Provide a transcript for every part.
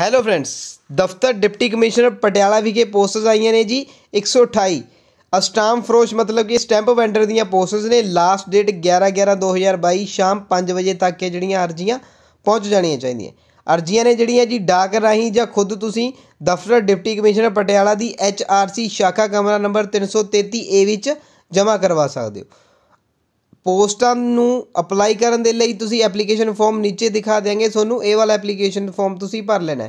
hello friends ਦਫ਼ਤਰ deputy commissioner Patiala ਵਿਖੇ posts ਆਈਆਂ ਨੇ ਜੀ 128 ਅਸਟਾਮ ਫਰੋਸ਼ ਮਤਲਬ ਕਿ ਸਟੈਂਪ ਵੈਂਡਰ ਦੀਆਂ ਪੋਸਟਸ ਨੇ ਲਾਸਟ ਡੇਟ 11/11/2022 ਸ਼ਾਮ 5 ਵਜੇ ਤੱਕ ਇਹ ਜਿਹੜੀਆਂ ਅਰਜ਼ੀਆਂ ਪਹੁੰਚ ਜਾਣੀਆਂ ਚਾਹੀਦੀਆਂ ਅਰਜ਼ੀਆਂ ਨੇ ਜਿਹੜੀਆਂ ਜੀ ਡਾਕ ਰਾਹੀਂ ਜਾਂ ਖੁਦ ਤੁਸੀਂ ਦਫ਼ਤਰ ਡਿਪਟੀ ਕਮਿਸ਼ਨਰ ਪਟਿਆਲਾ ਦੀ ਐਚਆਰਸੀ ਸ਼ਾਖਾ ਕਮਰਾ ਨੰਬਰ 333 ਏ ਵਿੱਚ ਜਮ੍ਹਾਂ ਕਰਵਾ ਸਕਦੇ ਹੋ ਪੋਸਟਾਂ ਨੂੰ ਅਪਲਾਈ ਕਰਨ ਦੇ ਲਈ ਤੁਸੀਂ ਐਪਲੀਕੇਸ਼ਨ ਫਾਰਮ ਨੀਚੇ ਦਿਖਾ ਦੇਵਾਂਗੇ ਤੁਹਾਨੂੰ ਇਹ ਵਾਲਾ ਐਪਲੀਕੇਸ਼ਨ ਫਾਰਮ ਤੁਸੀਂ ਭਰ ਲੈਣਾ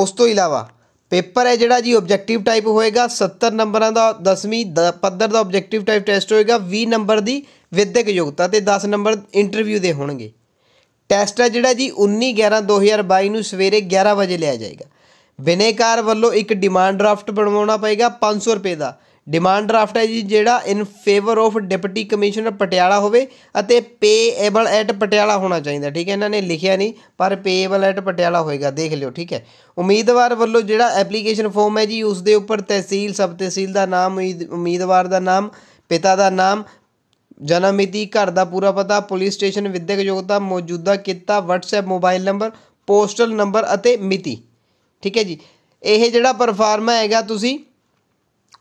ਉਸ ਤੋਂ ਇਲਾਵਾ ਪੇਪਰ ਹੈ ਜਿਹੜਾ ਜੀ ਆਬਜੈਕਟਿਵ ਟਾਈਪ ਹੋਏਗਾ 70 ਨੰਬਰਾਂ ਦਾ 10ਵੀਂ ਪੱਧਰ ਦਾ ਆਬਜੈਕਟਿਵ ਟਾਈਪ ਟੈਸਟ ਹੋਏਗਾ 20 ਨੰਬਰ ਦੀ ਵਿਦਿਅਕ ਯੋਗਤਾ ਤੇ 10 ਨੰਬਰ ਇੰਟਰਵਿਊ ਦੇ ਹੋਣਗੇ ਟੈਸਟ ਹੈ ਜਿਹੜਾ ਜੀ 19 11 2022 ਨੂੰ ਸਵੇਰੇ 11 ਵਜੇ ਲਿਆ ਜਾਏਗਾ ਬਿਨੇਕਾਰ ਵੱਲੋਂ ਇੱਕ ਡਿਮਾਂਡ ਡਰਾਫਟ ਬਣਵਾਉਣਾ ਪਏਗਾ 500 ਰੁਪਏ ਦਾ ਡਿਮਾਂਡ ਡਰਾਫਟ ਹੈ ਜੀ ਜਿਹੜਾ in favour of deputy commissioner Patiala ਹੋਵੇ ਅਤੇ ਪੇਏਬਲ ਐਟ ਪਟਿਆਲਾ ਹੋਣਾ ਚਾਹੀਦਾ ਠੀਕ ਹੈ ਇਹਨਾਂ ਨੇ ਲਿਖਿਆ ਨਹੀਂ ਪਰ ਪੇਏਬਲ ਐਟ ਪਟਿਆਲਾ ਹੋਏਗਾ ਦੇਖ ਲਿਓ ਠੀਕ ਹੈ ਉਮੀਦਵਾਰ ਵੱਲੋਂ ਜਿਹੜਾ ਐਪਲੀਕੇਸ਼ਨ ਫਾਰਮ ਹੈ ਜੀ ਉਸ ਦੇ ਉੱਪਰ ਤਹਿਸੀਲ ਸਬ ਤਹਿਸੀਲ ਦਾ ਨਾਮ ਉਮੀਦਵਾਰ ਦਾ ਨਾਮ ਪਿਤਾ ਦਾ ਨਾਮ ਜਨਮ ਮਿਤੀ ਘਰ ਦਾ ਪੂਰਾ ਪਤਾ ਪੁਲਿਸ ਸਟੇਸ਼ਨ ਵਿਦਿਅਕ ਯੋਗਤਾ ਮੌਜੂਦਾ ਕਿੱਤਾ WhatsApp mobile number postal number ਅਤੇ ਮਿਤੀ ਠੀਕ ਹੈ ਜੀ ਇਹ ਜਿਹੜਾ ਪਰਫਾਰਮਾ ਹੈਗਾ ਤੁਸੀਂ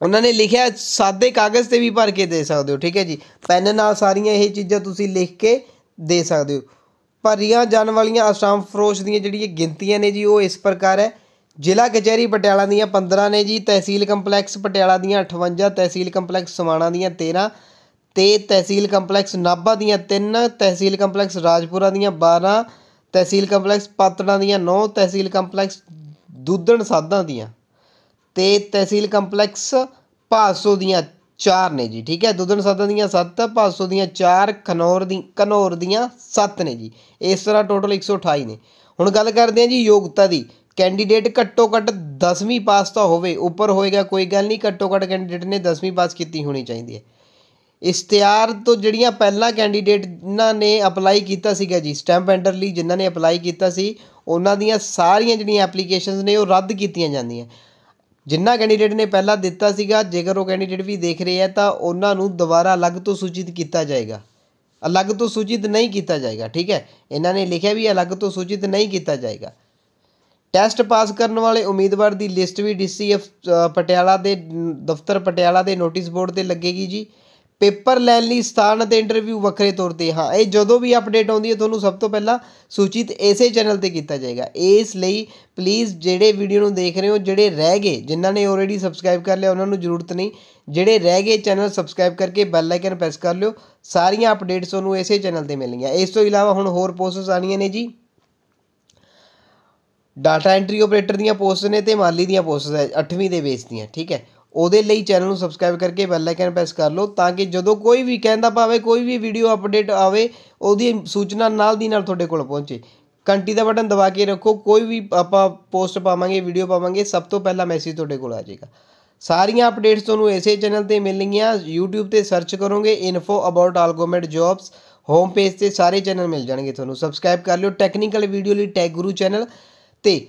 ਉਹਨਾਂ ਨੇ ਲਿਖਿਆ ਸਾਦੇ ਕਾਗਜ਼ ਤੇ ਵੀ ਭਰ ਕੇ ਦੇ ਸਕਦੇ ਹੋ ਠੀਕ ਹੈ ਜੀ ਪੈਨ ਨਾਲ ਸਾਰੀਆਂ ਇਹ ਚੀਜ਼ਾਂ ਤੁਸੀਂ ਲਿਖ ਕੇ ਦੇ ਸਕਦੇ ਹੋ ਭਰੀਆਂ ਜਾਣ ਵਾਲੀਆਂ ਅਸਾਮ ਫਰੋਸ਼ ਦੀਆਂ ਜਿਹੜੀਆਂ ਗਿਣਤੀਆਂ ਨੇ ਜੀ ਉਹ ਇਸ ਪ੍ਰਕਾਰ ਹੈ ਜ਼ਿਲ੍ਹਾ ਕਚਹਿਰੀ ਪਟਿਆਲਾ ਦੀਆਂ 15 ਨੇ ਜੀ ਤਹਿਸੀਲ ਕੰਪਲੈਕਸ ਪਟਿਆਲਾ ਦੀਆਂ 58 ਤਹਿਸੀਲ ਕੰਪਲੈਕਸ ਸਮਾਣਾ ਦੀਆਂ 13 ਤੇ ਤਹਿਸੀਲ ਕੰਪਲੈਕਸ ਨਾਭਾ ਦੀਆਂ 3 ਤਹਿਸੀਲ ਕੰਪਲੈਕਸ ਰਾਜਪੁਰਾ ਦੀਆਂ 12 ਤਹਿਸੀਲ ਕੰਪਲੈਕਸ ਪਾਤੜਾਂ ਦੀਆਂ 9 ਤਹਿਸੀਲ ਕੰਪਲੈਕਸ ਦੁੱਧਣ ਸਾਧਾਂ ਦੀਆਂ ਤੇ ਤਹਿਸੀਲ ਕੰਪਲੈਕਸ ਭਾਸੋ ਦੀਆਂ ਚਾਰ ਨੇ ਜੀ ਠੀਕ ਹੈ ਦੁੱਧਣ ਸਾਧਾਂ ਦੀਆਂ ਸੱਤ ਭਾਸੋ ਦੀਆਂ ਚਾਰ ਖਨੌਰ ਦੀ ਕਨੌਰ ਦੀਆਂ ਸੱਤ ਨੇ ਜੀ ਇਸ ਤਰ੍ਹਾਂ ਟੋਟਲ 128 ਨੇ ਹੁਣ ਗੱਲ ਕਰਦੇ ਹਾਂ ਜੀ ਯੋਗਤਾ ਦੀ ਕੈਂਡੀਡੇਟ ਘੱਟੋ ਘੱਟ 10ਵੀਂ ਪਾਸ ਤਾਂ ਹੋਵੇ ਉੱਪਰ ਹੋਏਗਾ ਕੋਈ ਗੱਲ ਨਹੀਂ ਘੱਟੋ ਘੱਟ ਕੈਂਡੀਡੇਟ ਨੇ 10ਵੀਂ ਪਾਸ ਕੀਤੀ ਹੋਣੀ ਚਾਹੀਦੀ ਹੈ ਇਸ਼ਤਿਹਾਰ ਤੋਂ ਜਿਹੜੀਆਂ ਪਹਿਲਾਂ ਕੈਂਡੀਡੇਟ ਜਿਨ੍ਹਾਂ ਨੇ ਅਪਲਾਈ ਕੀਤਾ ਸੀਗਾ ਜੀ ਸਟੈਂਪ ਐਂਡਰ ਲਈ ਜਿਨ੍ਹਾਂ ਨੇ ਅਪਲਾਈ ਕੀਤਾ ਸੀ ਉਹਨਾਂ ਦੀਆਂ ਸਾਰੀਆਂ ਜਿਹੜੀਆਂ ਐਪਲੀਕੇਸ਼ਨਸ ਨੇ ਉਹ ਰੱਦ ਕੀਤੀਆਂ ਜਾਂਦੀਆਂ ਜਿੰਨਾ ਕੈਂਡੀਡੇਟ ਨੇ ਪਹਿਲਾਂ ਦਿੱਤਾ ਸੀਗਾ ਜੇਕਰ ਉਹ ਕੈਂਡੀਡੇਟ ਵੀ ਦੇਖ ਰਹੇ ਆ ਤਾਂ ਉਹਨਾਂ ਨੂੰ ਦੁਬਾਰਾ ਅਲੱਗ ਤੋਂ ਸੂਚਿਤ ਕੀਤਾ ਜਾਏਗਾ ਅਲੱਗ ਤੋਂ ਸੂਚਿਤ ਨਹੀਂ ਕੀਤਾ ਜਾਏਗਾ ਠੀਕ ਹੈ ਇਹਨਾਂ ਨੇ ਲਿਖਿਆ ਵੀ ਅਲੱਗ ਤੋਂ ਸੂਚਿਤ ਨਹੀਂ ਕੀਤਾ ਜਾਏਗਾ ਟੈਸਟ ਪਾਸ ਕਰਨ ਵਾਲੇ ਉਮੀਦਵਾਰ ਦੀ ਲਿਸਟ ਵੀ ਡੀਸੀਐਫ ਪਟਿਆਲਾ ਦੇ ਦਫ਼ਤਰ ਪਟਿਆਲਾ ਦੇ ਨੋਟਿਸ ਬੋਰਡ ਤੇ ਲੱਗੇਗੀ ਜੀ ਪੇਪਰ ਲੈਣ ਲਈ ਸਥਾਨ ਅਤੇ ਇੰਟਰਵਿਊ ਵੱਖਰੇ ਤੌਰ ਤੇ ਹਾਂ ਇਹ ਜਦੋਂ ਵੀ ਅਪਡੇਟ ਆਉਂਦੀ ਹੈ ਤੁਹਾਨੂੰ ਸਭ ਤੋਂ ਪਹਿਲਾਂ ਸੂਚਿਤ ਇਸੇ ਚੈਨਲ ਤੇ ਕੀਤਾ ਜਾਏਗਾ ਇਸ ਲਈ ਪਲੀਜ਼ ਜਿਹੜੇ ਵੀਡੀਓ ਨੂੰ ਦੇਖ ਰਹੇ ਹੋ ਜਿਹੜੇ ਰਹਿ ਗਏ ਜਿਨ੍ਹਾਂ ਨੇ ਆਲਰੇਡੀ ਸਬਸਕ੍ਰਾਈਬ ਕਰ ਲਿਆ ਉਹਨਾਂ ਨੂੰ ਜ਼ਰੂਰਤ ਨਹੀਂ ਜਿਹੜੇ ਰਹਿ ਗਏ ਚੈਨਲ ਸਬਸਕ੍ਰਾਈਬ ਕਰਕੇ ਬੈਲ ਆਈਕਨ ਪ੍ਰੈਸ ਕਰ ਲਿਓ ਸਾਰੀਆਂ ਅਪਡੇਟਸ ਤੁਹਾਨੂੰ ਇਸੇ ਚੈਨਲ ਤੇ ਮਿਲਣਗੀਆਂ ਇਸ ਤੋਂ ਇਲਾਵਾ ਹੁਣ ਹੋਰ ਪੋਸਟਸ ਆਣੀਆਂ ਨੇ ਜੀ ਡਾਟਾ ਐਂਟਰੀ ਆਪਰੇਟਰ ਦੀਆਂ ਪੋਸਟਸ ਨੇ ਤੇ ਮਾਲੀ ਦੀਆਂ ਪੋਸਟਸ ਹੈ 8ਵੀਂ ਦੇ ਬੇਸ ਦੀਆਂ ਠੀਕ ਹੈ ਉਹਦੇ ਲਈ ਚੈਨਲ ਨੂੰ ਸਬਸਕ੍ਰਾਈਬ ਕਰਕੇ ਬੈਲ ਆਈਕਨ ਪ੍ਰੈਸ ਕਰ ਲਓ ਤਾਂ ਕਿ ਜਦੋਂ ਕੋਈ ਵੀ ਕਹਿੰਦਾ ਪਾਵੇ ਕੋਈ ਵੀ ਵੀਡੀਓ ਅਪਡੇਟ ਆਵੇ ਉਹਦੀ ਸੂਚਨਾ ਨਾਲ ਦੀ ਨਾਲ ਤੁਹਾਡੇ ਕੋਲ ਪਹੁੰਚੇ ਕੰਟੀ ਦਾ ਬਟਨ ਦਬਾ ਕੇ ਰੱਖੋ ਕੋਈ ਵੀ ਆਪਾਂ ਪੋਸਟ ਪਾਵਾਂਗੇ ਵੀਡੀਓ ਪਾਵਾਂਗੇ ਸਭ ਤੋਂ ਪਹਿਲਾਂ ਮੈਸੇਜ ਤੁਹਾਡੇ ਕੋਲ ਆ ਜਾਏਗਾ ਸਾਰੀਆਂ ਅਪਡੇਟਸ ਤੁਹਾਨੂੰ ਇਸੇ ਚੈਨਲ ਤੇ ਮਿਲਣਗੀਆਂ YouTube ਤੇ ਸਰਚ ਕਰੋਗੇ info about all government jobs home page ਤੇ ਸਾਰੇ ਚੈਨਲ ਮਿਲ ਜਾਣਗੇ ਤੁਹਾਨੂੰ ਸਬਸਕ੍ਰਾਈਬ ਕਰ ਲਿਓ ਟੈਕਨੀਕਲ ਵੀਡੀਓ ਲਈ ਟੈਗ ਗੁਰੂ ਚੈਨਲ ਤੇ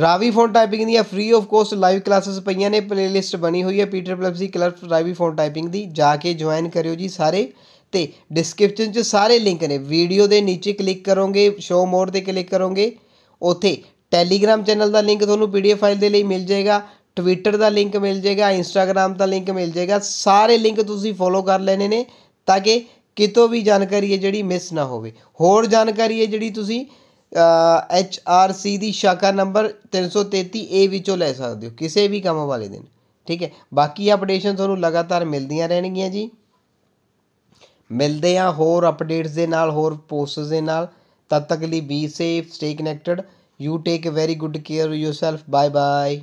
ਰਾਵੀ ਫੋਨ ਟਾਈਪਿੰਗ ਦੀਆਂ free of cost live classes ਪਈਆਂ ਨੇ ਪਲੇਲਿਸਟ ਬਣੀ ਹੋਈ ਹੈ ਪੀਟਰ ਪਲੈਪਸੀ ਕਲਰ ਰਾਵੀ ਫੋਨ ਟਾਈਪਿੰਗ ਦੀ ਜਾ ਕੇ ਜੁਆਇਨ ਕਰਿਓ ਜੀ ਸਾਰੇ ਤੇ ਡਿਸਕ੍ਰਿਪਸ਼ਨ 'ਚ ਸਾਰੇ ਲਿੰਕ ਨੇ ਵੀਡੀਓ ਦੇ ਨੀਚੇ ਕਲਿੱਕ ਕਰੋਗੇ ਸ਼ੋ ਮੋਰ ਤੇ ਕਲਿੱਕ ਕਰੋਗੇ ਉਥੇ ਟੈਲੀਗ੍ਰam ਚੈਨਲ ਦਾ ਲਿੰਕ ਤੁਹਾਨੂੰ ਪੀਡੀਐਫ ਫਾਈਲ ਦੇ ਲਈ ਮਿਲ ਜਾਏਗਾ ਟਵਿੱਟਰ ਦਾ ਲਿੰਕ ਮਿਲ ਜਾਏਗਾ ਇੰਸਟਾਗ੍ਰam ਦਾ ਲਿੰਕ ਮਿਲ ਜਾਏਗਾ ਸਾਰੇ ਲਿੰਕ ਤੁਸੀਂ ਫੋਲੋ ਕਰ ਲੈਣੇ ਨੇ ਤਾਂ ਕਿ ਕਿਤੋਂ ਵੀ ਜਾਣਕਾਰੀ ਹੈ ਜਿਹੜੀ ਮਿਸ ਨਾ ਹੋਵੇ ਹੋਰ ਜਾਣਕਾਰੀ ਹੈ ਜਿਹੜੀ ਤੁਸੀਂ ਐਚ ਆਰ ਸੀ ਦੀ ਸ਼ਾਖਾ ਨੰਬਰ 333 ਏ ਵਿੱਚੋਂ ਲੈ ਸਕਦੇ ਹੋ ਕਿਸੇ ਵੀ ਕੰਮ ਵਾਲੇ ਦਿਨ ਠੀਕ ਹੈ ਬਾਕੀ ਅਪਡੇਸ਼ਨ ਤੁਹਾਨੂੰ ਲਗਾਤਾਰ ਮਿਲਦੀਆਂ ਰਹਿਣਗੀਆਂ ਜੀ ਮਿਲਦੇ ਆ ਹੋਰ ਅਪਡੇਟਸ ਦੇ ਨਾਲ ਹੋਰ ਪੋਸਟਸ ਦੇ ਨਾਲ ਤਦ ਤੱਕ ਲਈ be safe stay connected you take a very good care yourself bye bye